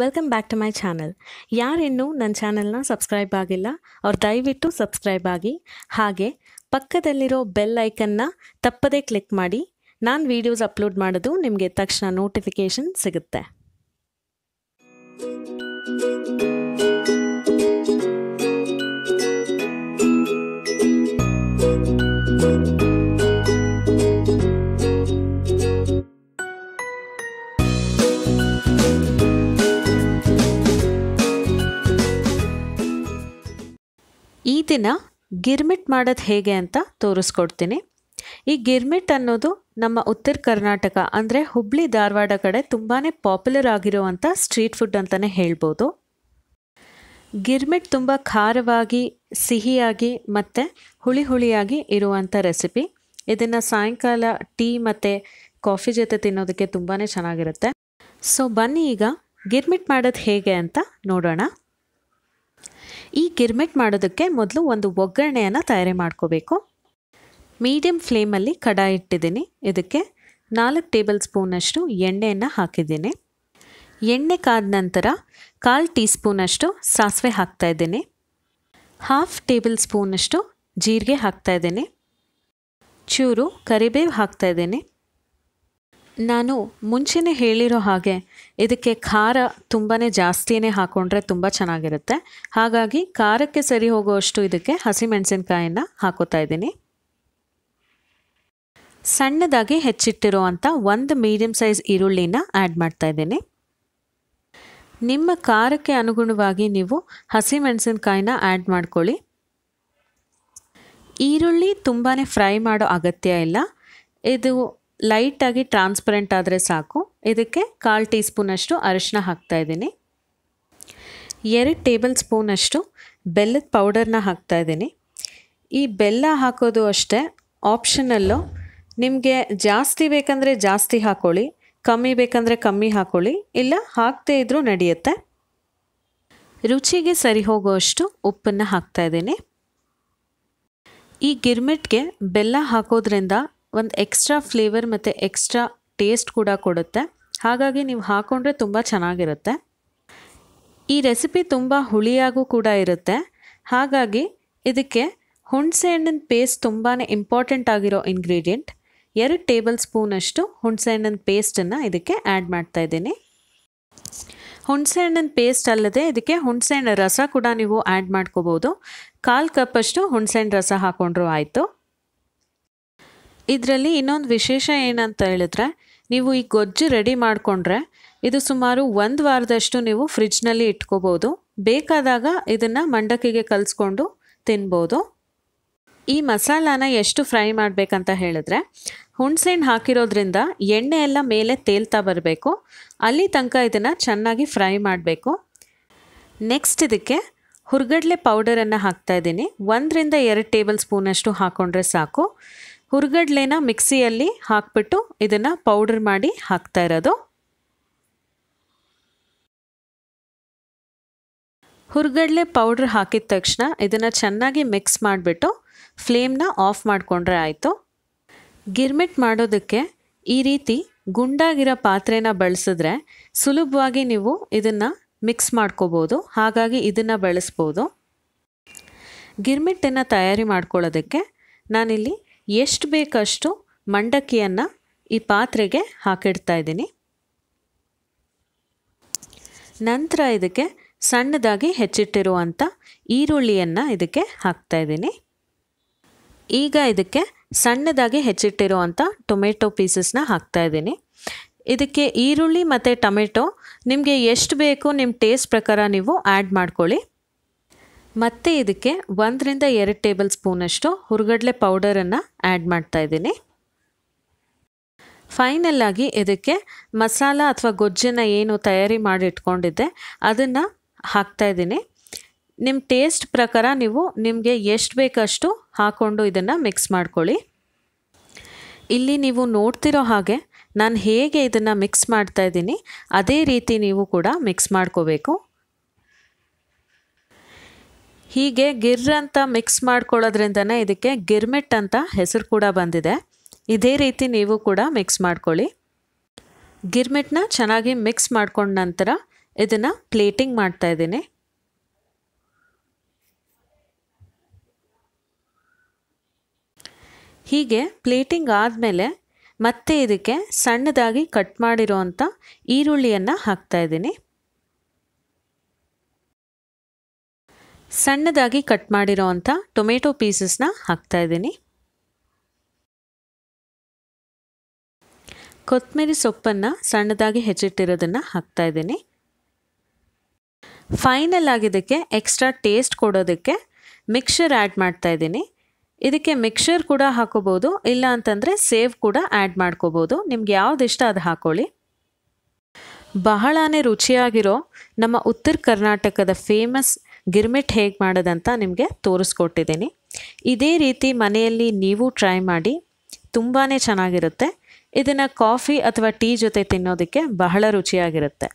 welcome back to my channel ಯಾರಿನ್ನೂ ನನ್ನ ಚಾನಲ್ನ ಸಬ್ಸ್ಕ್ರೈಬ್ ಆಗಿಲ್ಲ ಅವ್ರು ದಯವಿಟ್ಟು ಸಬ್ಸ್ಕ್ರೈಬ್ ಆಗಿ ಹಾಗೆ ಪಕ್ಕದಲ್ಲಿರೋ ಬೆಲ್ ಐಕನ್ನ ತಪ್ಪದೇ ಕ್ಲಿಕ್ ಮಾಡಿ ನಾನು ವೀಡಿಯೋಸ್ ಅಪ್ಲೋಡ್ ಮಾಡೋದು ನಿಮಗೆ ತಕ್ಷಣ ನೋಟಿಫಿಕೇಷನ್ ಸಿಗುತ್ತೆ ಈ ದಿನ ಗಿರ್ಮಿಟ್ ಮಾಡೋದು ಹೇಗೆ ಅಂತ ತೋರಿಸ್ಕೊಡ್ತೀನಿ ಈ ಗಿರ್ಮಿಟ್ ಅನ್ನೋದು ನಮ್ಮ ಉತ್ತರ ಕರ್ನಾಟಕ ಅಂದರೆ ಹುಬ್ಳಿ ಧಾರವಾಡ ಕಡೆ ತುಂಬಾ ಪಾಪ್ಯುಲರ್ ಆಗಿರುವಂಥ ಸ್ಟ್ರೀಟ್ ಫುಡ್ ಅಂತಲೇ ಹೇಳ್ಬೋದು ಗಿರ್ಮಿಟ್ ತುಂಬ ಖಾರವಾಗಿ ಸಿಹಿಯಾಗಿ ಮತ್ತು ಹುಳಿ ಹುಳಿಯಾಗಿ ಇರುವಂಥ ರೆಸಿಪಿ ಇದನ್ನು ಸಾಯಂಕಾಲ ಟೀ ಮತ್ತು ಕಾಫಿ ಜೊತೆ ತಿನ್ನೋದಕ್ಕೆ ತುಂಬಾ ಚೆನ್ನಾಗಿರುತ್ತೆ ಸೊ ಬನ್ನಿ ಈಗ ಗಿರ್ಮಿಟ್ ಮಾಡೋದು ಹೇಗೆ ಅಂತ ನೋಡೋಣ ಈ ಗಿರ್ಮಿಟ್ ಮಾಡೋದಕ್ಕೆ ಮೊದಲು ಒಂದು ಒಗ್ಗರಣೆಯನ್ನು ತಯಾರಿ ಮಾಡ್ಕೋಬೇಕು ಮೀಡಿಯಮ್ ಫ್ಲೇಮಲ್ಲಿ ಕಡಾಯಿ ಇಟ್ಟಿದ್ದೀನಿ ಇದಕ್ಕೆ ನಾಲ್ಕು ಟೇಬಲ್ ಸ್ಪೂನಷ್ಟು ಎಣ್ಣೆಯನ್ನು ಹಾಕಿದ್ದೀನಿ ಎಣ್ಣೆ ಕಾದ ನಂತರ ಕಾಲು ಟೀ ಸ್ಪೂನಷ್ಟು ಸಾಸಿವೆ ಹಾಕ್ತಾಯಿದ್ದೀನಿ ಹಾಫ್ ಟೇಬಲ್ ಸ್ಪೂನಷ್ಟು ಜೀರಿಗೆ ಹಾಕ್ತಾಯಿದ್ದೀನಿ ಚೂರು ಕರಿಬೇವು ಹಾಕ್ತಾಯಿದ್ದೀನಿ ನಾನು ಮುಂಚೆನೇ ಹೇಳಿರೋ ಹಾಗೆ ಇದಕ್ಕೆ ಖಾರ ತುಂಬಾ ಜಾಸ್ತಿಯೇ ಹಾಕೊಂಡ್ರೆ ತುಂಬ ಚೆನ್ನಾಗಿರುತ್ತೆ ಹಾಗಾಗಿ ಖಾರಕ್ಕೆ ಸರಿ ಹೋಗುವಷ್ಟು ಇದಕ್ಕೆ ಹಸಿಮೆಣಸಿನ್ಕಾಯನ್ನು ಹಾಕೋತಾ ಇದ್ದೀನಿ ಸಣ್ಣದಾಗಿ ಹೆಚ್ಚಿಟ್ಟಿರುವಂಥ ಒಂದು ಮೀಡಿಯಮ್ ಸೈಜ್ ಈರುಳ್ಳಿನ ಆ್ಯಡ್ ಮಾಡ್ತಾ ಇದ್ದೀನಿ ನಿಮ್ಮ ಖಾರಕ್ಕೆ ಅನುಗುಣವಾಗಿ ನೀವು ಹಸಿಮೆಣಸಿನಕಾಯಿನ ಆ್ಯಡ್ ಮಾಡ್ಕೊಳ್ಳಿ ಈರುಳ್ಳಿ ತುಂಬಾ ಫ್ರೈ ಮಾಡೋ ಅಗತ್ಯ ಇಲ್ಲ ಇದು ಲೈಟಾಗಿ ಟ್ರಾನ್ಸ್ಪರೆಂಟ್ ಆದರೆ ಸಾಕು ಇದಕ್ಕೆ ಕಾಲು ಟೀ ಸ್ಪೂನಷ್ಟು ಅರಿಶಿನ ಹಾಕ್ತಾ ಇದ್ದೀನಿ ಎರಡು ಟೇಬಲ್ ಸ್ಪೂನಷ್ಟು ಬೆಲ್ಲದ ಪೌಡರ್ನ ಹಾಕ್ತಾ ಇದ್ದೀನಿ ಈ ಬೆಲ್ಲ ಹಾಕೋದು ಅಷ್ಟೇ ಆಪ್ಷನಲ್ಲು ನಿಮಗೆ ಜಾಸ್ತಿ ಬೇಕಂದರೆ ಜಾಸ್ತಿ ಹಾಕೊಳ್ಳಿ ಕಮ್ಮಿ ಬೇಕಂದರೆ ಕಮ್ಮಿ ಹಾಕೊಳ್ಳಿ ಇಲ್ಲ ಹಾಕ್ತೇ ಇದ್ದರೂ ನಡೆಯುತ್ತೆ ರುಚಿಗೆ ಸರಿ ಹೋಗುವಷ್ಟು ಉಪ್ಪನ್ನು ಹಾಕ್ತಾ ಇದ್ದೀನಿ ಈ ಗಿರ್ಮಿಟ್ಗೆ ಬೆಲ್ಲ ಹಾಕೋದ್ರಿಂದ ಒಂದು ಎಕ್ಸ್ಟ್ರಾ ಫ್ಲೇವರ್ ಮತ್ತು ಎಕ್ಸ್ಟ್ರಾ ಟೇಸ್ಟ್ ಕೂಡ ಕೊಡುತ್ತೆ ಹಾಗಾಗಿ ನೀವು ಹಾಕ್ಕೊಂಡ್ರೆ ತುಂಬ ಚೆನ್ನಾಗಿರುತ್ತೆ ಈ ರೆಸಿಪಿ ತುಂಬ ಹುಳಿಯಾಗೂ ಕೂಡ ಇರುತ್ತೆ ಹಾಗಾಗಿ ಇದಕ್ಕೆ ಹುಣಸೆ ಹಣ್ಣಿನ ಪೇಸ್ಟ್ ತುಂಬಾ ಇಂಪಾರ್ಟೆಂಟ್ ಆಗಿರೋ ಇಂಗ್ರೀಡಿಯೆಂಟ್ ಎರಡು ಟೇಬಲ್ ಸ್ಪೂನಷ್ಟು ಹುಣಸೆ ಹಣ್ಣಿನ ಪೇಸ್ಟನ್ನು ಇದಕ್ಕೆ ಆ್ಯಡ್ ಮಾಡ್ತಾ ಇದ್ದೀನಿ ಹುಣಸೆ ಹಣ್ಣಿನ ಪೇಸ್ಟ್ ಅಲ್ಲದೆ ಇದಕ್ಕೆ ಹುಣಸೆ ಹಣ್ಣು ರಸ ಕೂಡ ನೀವು ಆ್ಯಡ್ ಮಾಡ್ಕೋಬೋದು ಕಾಲು ಕಪ್ಪಷ್ಟು ಹುಣಸೆ ಹಣ್ಣು ರಸ ಹಾಕ್ಕೊಂಡ್ರೂ ಆಯಿತು ಇದರಲ್ಲಿ ಇನ್ನೊಂದು ವಿಶೇಷ ಏನಂತ ಹೇಳಿದ್ರೆ ನೀವು ಈ ಗೊಜ್ಜು ರೆಡಿ ಮಾಡಿಕೊಂಡ್ರೆ ಇದು ಸುಮಾರು ಒಂದು ವಾರದಷ್ಟು ನೀವು ಫ್ರಿಜ್ನಲ್ಲಿ ಇಟ್ಕೋಬೋದು ಬೇಕಾದಾಗ ಇದನ್ನು ಮಂಡಕ್ಕಿಗೆ ಕಲಿಸ್ಕೊಂಡು ತಿನ್ಬೋದು ಈ ಮಸಾಲಾನ ಎಷ್ಟು ಫ್ರೈ ಮಾಡಬೇಕಂತ ಹೇಳಿದ್ರೆ ಹುಣಸೆಹಣ್ಣು ಹಾಕಿರೋದ್ರಿಂದ ಎಣ್ಣೆ ಎಲ್ಲ ಮೇಲೆ ತೇಲ್ತಾ ಬರಬೇಕು ಅಲ್ಲಿ ತನಕ ಇದನ್ನು ಚೆನ್ನಾಗಿ ಫ್ರೈ ಮಾಡಬೇಕು ನೆಕ್ಸ್ಟ್ ಇದಕ್ಕೆ ಹುರ್ಗಡ್ಲೆ ಪೌಡರನ್ನು ಹಾಕ್ತಾ ಇದ್ದೀನಿ ಒಂದರಿಂದ ಎರಡು ಟೇಬಲ್ ಸ್ಪೂನಷ್ಟು ಹಾಕ್ಕೊಂಡ್ರೆ ಸಾಕು ಹುರ್ಗಡ್ಲೆನ ಮಿಕ್ಸಿಯಲ್ಲಿ ಹಾಕ್ಬಿಟ್ಟು ಇದನ್ನು ಪೌಡರ್ ಮಾಡಿ ಹಾಕ್ತಾ ಇರೋದು ಹುರ್ಗಡ್ಲೆ ಪೌಡ್ರ್ ಹಾಕಿದ ತಕ್ಷಣ ಇದನ್ನು ಚೆನ್ನಾಗಿ ಮಿಕ್ಸ್ ಮಾಡಿಬಿಟ್ಟು ಫ್ಲೇಮ್ನ ಆಫ್ ಮಾಡಿಕೊಂಡ್ರೆ ಆಯಿತು ಗಿರ್ಮಿಟ್ ಮಾಡೋದಕ್ಕೆ ಈ ರೀತಿ ಗುಂಡಾಗಿರೋ ಪಾತ್ರೆನ ಬಳಸಿದ್ರೆ ಸುಲಭವಾಗಿ ನೀವು ಇದನ್ನು ಮಿಕ್ಸ್ ಮಾಡ್ಕೋಬೋದು ಹಾಗಾಗಿ ಇದನ್ನು ಬಳಸ್ಬೋದು ಗಿರ್ಮಿಟ್ಟನ್ನು ತಯಾರಿ ಮಾಡ್ಕೊಳ್ಳೋದಕ್ಕೆ ನಾನಿಲ್ಲಿ ಎಷ್ಟು ಬೇಕಷ್ಟು ಮಂಡಕ್ಕಿಯನ್ನು ಈ ಪಾತ್ರೆಗೆ ಹಾಕಿಡ್ತಾ ಇದ್ದೀನಿ ನಂತರ ಇದಕ್ಕೆ ಸಣ್ಣದಾಗಿ ಹೆಚ್ಚಿಟ್ಟಿರುವಂಥ ಈರುಳ್ಳಿಯನ್ನು ಇದಕ್ಕೆ ಹಾಕ್ತಾ ಇದ್ದೀನಿ ಈಗ ಇದಕ್ಕೆ ಸಣ್ಣದಾಗಿ ಹೆಚ್ಚಿಟ್ಟಿರುವಂಥ ಟೊಮೆಟೊ ಪೀಸಸ್ನ ಹಾಕ್ತಾ ಇದ್ದೀನಿ ಇದಕ್ಕೆ ಈರುಳ್ಳಿ ಮತ್ತು ಟೊಮೆಟೊ ನಿಮಗೆ ಎಷ್ಟು ಬೇಕು ನಿಮ್ಮ ಟೇಸ್ಟ್ ಪ್ರಕಾರ ನೀವು ಆ್ಯಡ್ ಮಾಡ್ಕೊಳ್ಳಿ ಮತ್ತೆ ಇದಕ್ಕೆ ಒಂದರಿಂದ ಎರಡು ಟೇಬಲ್ ಸ್ಪೂನಷ್ಟು ಹುರುಗಡ್ಲೆ ಪೌಡರನ್ನು ಆ್ಯಡ್ ಮಾಡ್ತಾ ಇದ್ದೀನಿ ಫೈನಲ್ ಇದಕ್ಕೆ ಮಸಾಲ ಅಥವಾ ಗೊಜ್ಜನ್ನು ಏನು ತಯಾರಿ ಮಾಡಿ ಇಟ್ಕೊಂಡಿದ್ದೆ ಅದನ್ನು ಹಾಕ್ತಾ ಇದ್ದೀನಿ ನಿಮ್ಮ ಟೇಸ್ಟ್ ಪ್ರಕಾರ ನೀವು ನಿಮಗೆ ಎಷ್ಟು ಬೇಕಷ್ಟು ಹಾಕ್ಕೊಂಡು ಇದನ್ನು ಮಿಕ್ಸ್ ಮಾಡ್ಕೊಳ್ಳಿ ಇಲ್ಲಿ ನೀವು ನೋಡ್ತಿರೋ ಹಾಗೆ ನಾನು ಹೇಗೆ ಇದನ್ನು ಮಿಕ್ಸ್ ಮಾಡ್ತಾ ಇದ್ದೀನಿ ಅದೇ ರೀತಿ ನೀವು ಕೂಡ ಮಿಕ್ಸ್ ಮಾಡ್ಕೋಬೇಕು ಹೀಗೆ ಗಿರ್ ಅಂತ ಮಿಕ್ಸ್ ಮಾಡ್ಕೊಳ್ಳೋದ್ರಿಂದನೇ ಇದಕ್ಕೆ ಗಿರ್ಮಿಟ್ ಅಂತ ಹೆಸರು ಕೂಡ ಬಂದಿದೆ ಇದೇ ರೀತಿ ನೀವು ಕೂಡ ಮಿಕ್ಸ್ ಮಾಡ್ಕೊಳ್ಳಿ ಗಿರ್ಮಿಟ್ನ ಚೆನ್ನಾಗಿ ಮಿಕ್ಸ್ ಮಾಡ್ಕೊಂಡ ನಂತರ ಇದನ್ನು ಪ್ಲೇಟಿಂಗ್ ಮಾಡ್ತಾ ಇದ್ದೀನಿ ಹೀಗೆ ಪ್ಲೇಟಿಂಗ್ ಆದಮೇಲೆ ಮತ್ತೆ ಇದಕ್ಕೆ ಸಣ್ಣದಾಗಿ ಕಟ್ ಮಾಡಿರೋ ಅಂಥ ಈರುಳ್ಳಿಯನ್ನು ಇದ್ದೀನಿ ಸಣ್ಣದಾಗಿ ಕಟ್ ಮಾಡಿರೋ ಅಂಥ ಟೊಮೆಟೊ ಪೀಸಸ್ನ ಹಾಕ್ತಾ ಇದ್ದೀನಿ ಕೊತ್ತಂಬರಿ ಸೊಪ್ಪನ್ನು ಸಣ್ಣದಾಗಿ ಹೆಚ್ಚಿಟ್ಟಿರೋದನ್ನು ಹಾಕ್ತಾ ಇದ್ದೀನಿ ಫೈನಲ್ ಆಗಿದ್ದಕ್ಕೆ ಎಕ್ಸ್ಟ್ರಾ ಟೇಸ್ಟ್ ಕೊಡೋದಕ್ಕೆ ಮಿಕ್ಸರ್ ಆ್ಯಡ್ ಮಾಡ್ತಾ ಇದ್ದೀನಿ ಇದಕ್ಕೆ ಮಿಕ್ಸರ್ ಕೂಡ ಹಾಕೋಬೋದು ಇಲ್ಲ ಅಂತಂದರೆ ಸೇವ್ ಕೂಡ ಆ್ಯಡ್ ಮಾಡ್ಕೋಬೋದು ನಿಮ್ಗೆ ಯಾವ್ದು ಇಷ್ಟ ಅದು ಹಾಕೊಳ್ಳಿ ಬಹಳನೇ ರುಚಿಯಾಗಿರೋ ನಮ್ಮ ಉತ್ತರ ಕರ್ನಾಟಕದ ಫೇಮಸ್ ಗಿರ್ಮಿಟ್ ಹೇಗೆ ಮಾಡೋದಂತ ನಿಮಗೆ ತೋರಿಸ್ಕೊಟ್ಟಿದ್ದೀನಿ ಇದೇ ರೀತಿ ಮನೆಯಲ್ಲಿ ನೀವು ಟ್ರೈ ಮಾಡಿ ತುಂಬಾ ಚೆನ್ನಾಗಿರುತ್ತೆ ಇದನ್ನು ಕಾಫಿ ಅಥವಾ ಟೀ ಜೊತೆ ತಿನ್ನೋದಕ್ಕೆ ಬಹಳ ರುಚಿಯಾಗಿರುತ್ತೆ